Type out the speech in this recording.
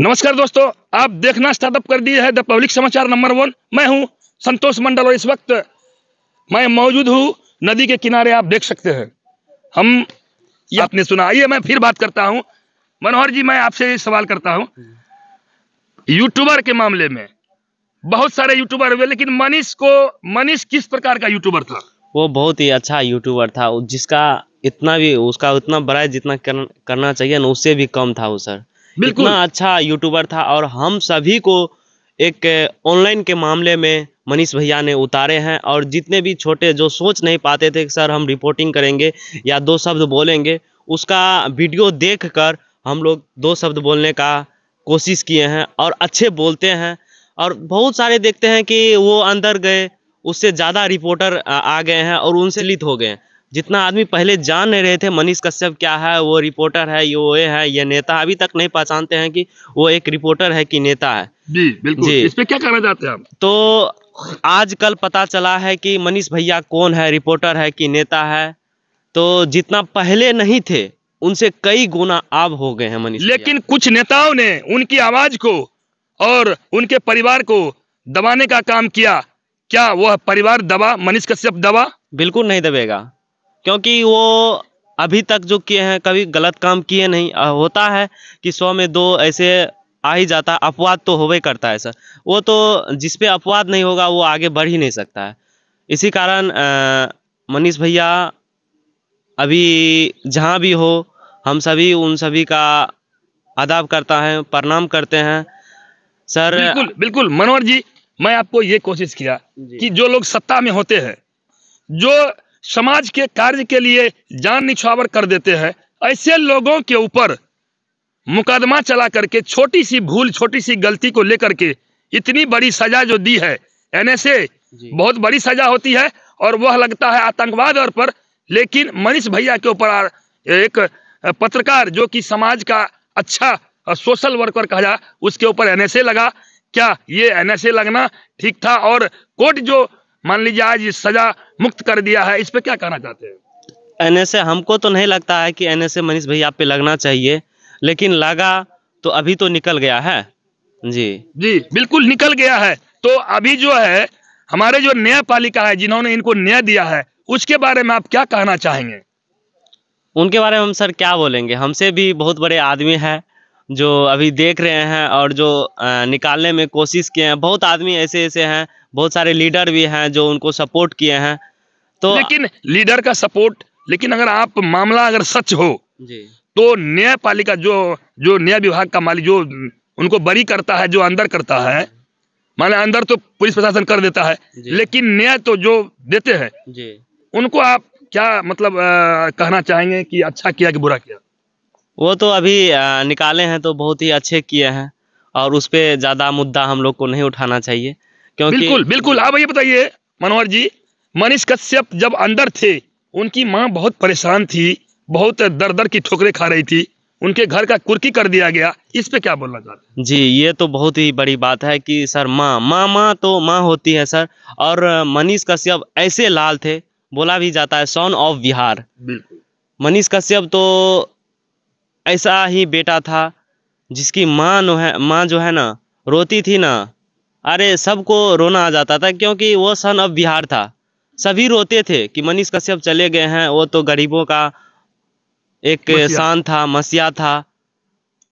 नमस्कार दोस्तों आप देखना स्टार्टअप कर दिए है the public Samachar number one मैं हूं संतोष मंडल और इस वक्त मैं मौजूद हूं नदी के किनारे आप देख सकते हैं हम ये आपने सुना आइए मैं फिर बात करता हूं मनोहर जी मैं आपसे सवाल करता हूं यूट्यूबर के मामले में बहुत सारे यूट्यूबर हुए लेकिन मनीष को मनीष किस प्रकार का यूट्यूबर था वो बहुत ही अच्छा यूट्यूबर था जिसका इतना भी उसका उतना बड़ा जितना करना चाहिए ना उससे भी कम था वो सर इतना अच्छा यूट्यूबर था और हम सभी को एक ऑनलाइन के मामले में मनीष भैया ने उतारे हैं और जितने भी छोटे जो सोच नहीं पाते थे कि सर हम रिपोर्टिंग करेंगे या दो शब्द बोलेंगे उसका वीडियो देख कर हम लोग दो शब्द बोलने का कोशिश किए हैं और अच्छे बोलते हैं और बहुत सारे देखते हैं कि वो अंदर गए उससे ज़्यादा रिपोर्टर आ गए हैं और उनसे लित हो गए हैं जितना आदमी पहले जान नहीं रहे थे मनीष कश्यप क्या है वो रिपोर्टर है ये वो ये है ये नेता अभी तक नहीं पहचानते हैं कि वो एक रिपोर्टर है कि नेता है जी बिल्कुल जी इस पे क्या कहना चाहते हैं तो आजकल पता चला है कि मनीष भैया कौन है रिपोर्टर है कि नेता है तो जितना पहले नहीं थे उनसे कई गुना आब हो गए हैं मनीष लेकिन कुछ नेताओं ने उनकी आवाज को और उनके परिवार को दबाने का काम किया क्या वह परिवार दबा मनीष कश्यप दबा बिल्कुल नहीं दबेगा क्योंकि वो अभी तक जो किए हैं कभी गलत काम किए नहीं होता है कि सौ में दो ऐसे आ ही जाता है अपवाद तो होवे करता है सर वो तो जिस पे अपवाद नहीं होगा वो आगे बढ़ ही नहीं सकता है इसी कारण मनीष भैया अभी जहाँ भी हो हम सभी उन सभी का आदाब करता है प्रणाम करते हैं सर बिल्कुल बिल्कुल मनोहर जी मैं आपको ये कोशिश किया कि जो लोग सत्ता में होते हैं जो समाज के कार्य के लिए जान निछावर कर देते हैं ऐसे लोगों के ऊपर मुकदमा चला करके छोटी सी भूल छोटी सी गलती को लेकर के इतनी बड़ी सजा जो दी है एनएसए बहुत बड़ी सजा होती है और वह लगता है आतंकवाद और पर लेकिन मनीष भैया के ऊपर एक पत्रकार जो कि समाज का अच्छा सोशल वर्कर कहा जा उसके ऊपर एनएसए लगा क्या ये एनएसए लगना ठीक था और कोर्ट जो मान लीजिए आज सजा मुक्त कर दिया है इस पर क्या कहना चाहते हैं एनएसए हमको तो नहीं लगता है कि एनएसए मनीष भाई आप पे लगना चाहिए लेकिन लगा तो अभी तो निकल गया है जी जी बिल्कुल निकल गया है तो अभी जो है हमारे जो न्यायपालिका है जिन्होंने इनको न्याय दिया है उसके बारे में आप क्या कहना चाहेंगे उनके बारे में हम सर क्या बोलेंगे हमसे भी बहुत बड़े आदमी हैं जो अभी देख रहे हैं और जो निकालने में कोशिश किए हैं बहुत आदमी ऐसे ऐसे हैं बहुत सारे लीडर भी हैं जो उनको सपोर्ट किए हैं तो लेकिन लीडर का सपोर्ट लेकिन अगर आप मामला अगर सच हो जी तो न्यायपालिका जो जो न्याय विभाग का मालिक जो उनको बरी करता है जो अंदर करता है माने अंदर तो पुलिस प्रशासन कर देता है लेकिन न्याय तो जो देते हैं उनको आप क्या मतलब आ, कहना चाहेंगे कि अच्छा किया कि बुरा किया वो तो अभी निकाले हैं तो बहुत ही अच्छे किए हैं और उस पर ज़्यादा मुद्दा हम लोग को नहीं उठाना चाहिए क्योंकि बिल्कुल बिल्कुल आप हाँ ये बताइए मनोहर जी मनीष कश्यप जब अंदर थे उनकी माँ बहुत परेशान थी बहुत दर दर की ठोकरें खा रही थी उनके घर का कुर्की कर दिया गया इस पे क्या बोलना चाहते हैं जी ये तो बहुत ही बड़ी बात है कि सर माँ माँ माँ तो माँ होती है सर और मनीष कश्यप ऐसे लाल थे बोला भी जाता है सॉन ऑफ बिहार मनीष कश्यप तो ऐसा ही बेटा था जिसकी माँ नो है माँ जो है ना रोती थी ना अरे सबको रोना आ जाता था क्योंकि वो सन अब बिहार था सभी रोते थे कि मनीष कश्यप चले गए हैं वो तो गरीबों का एक शान था मसिया था